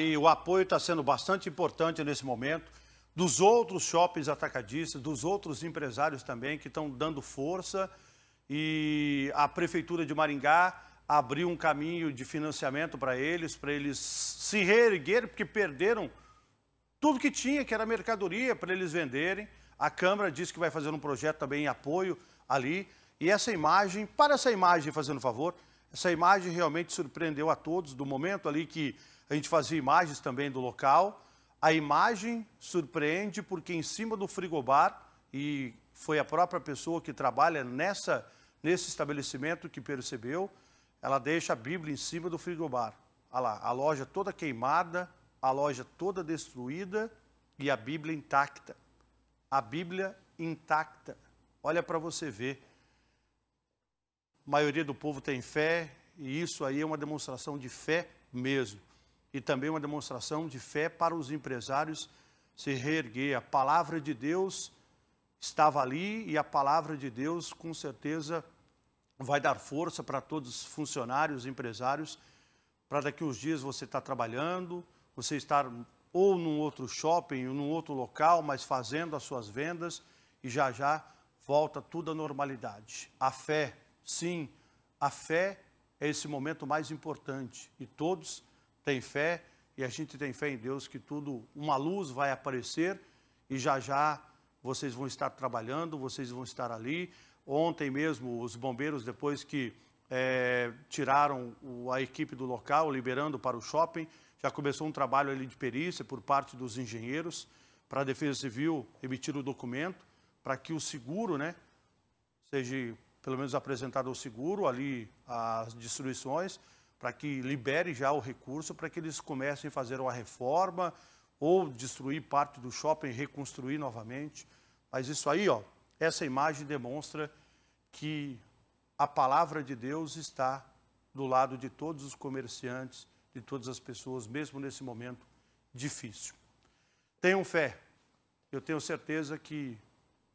E o apoio está sendo bastante importante nesse momento, dos outros shoppings atacadistas, dos outros empresários também que estão dando força. E a Prefeitura de Maringá abriu um caminho de financiamento para eles, para eles se reerguerem, porque perderam tudo que tinha, que era mercadoria, para eles venderem. A Câmara disse que vai fazer um projeto também em apoio ali. E essa imagem, para essa imagem, fazendo favor, essa imagem realmente surpreendeu a todos, do momento ali que a gente fazia imagens também do local. A imagem surpreende porque em cima do frigobar, e foi a própria pessoa que trabalha nessa, nesse estabelecimento que percebeu, ela deixa a Bíblia em cima do frigobar. Olha lá, a loja toda queimada, a loja toda destruída e a Bíblia intacta. A Bíblia intacta. Olha para você ver maioria do povo tem fé, e isso aí é uma demonstração de fé mesmo. E também uma demonstração de fé para os empresários se reerguer. A palavra de Deus estava ali e a palavra de Deus, com certeza, vai dar força para todos os funcionários, empresários, para daqui uns dias você está trabalhando, você estar ou num outro shopping, ou num outro local, mas fazendo as suas vendas e já já volta tudo à normalidade. A fé Sim, a fé é esse momento mais importante e todos têm fé e a gente tem fé em Deus que tudo, uma luz vai aparecer e já já vocês vão estar trabalhando, vocês vão estar ali. Ontem mesmo, os bombeiros, depois que é, tiraram o, a equipe do local, liberando para o shopping, já começou um trabalho ali de perícia por parte dos engenheiros para a Defesa Civil emitir o documento para que o seguro, né, seja pelo menos apresentado ao seguro ali as distribuições, para que libere já o recurso, para que eles comecem a fazer uma reforma ou destruir parte do shopping, reconstruir novamente. Mas isso aí, ó, essa imagem demonstra que a palavra de Deus está do lado de todos os comerciantes, de todas as pessoas, mesmo nesse momento difícil. Tenham fé. Eu tenho certeza que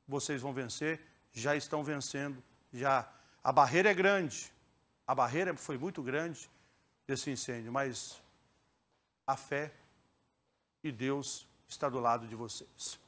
vocês vão vencer, já estão vencendo já a barreira é grande, a barreira foi muito grande desse incêndio, mas a fé e Deus está do lado de vocês.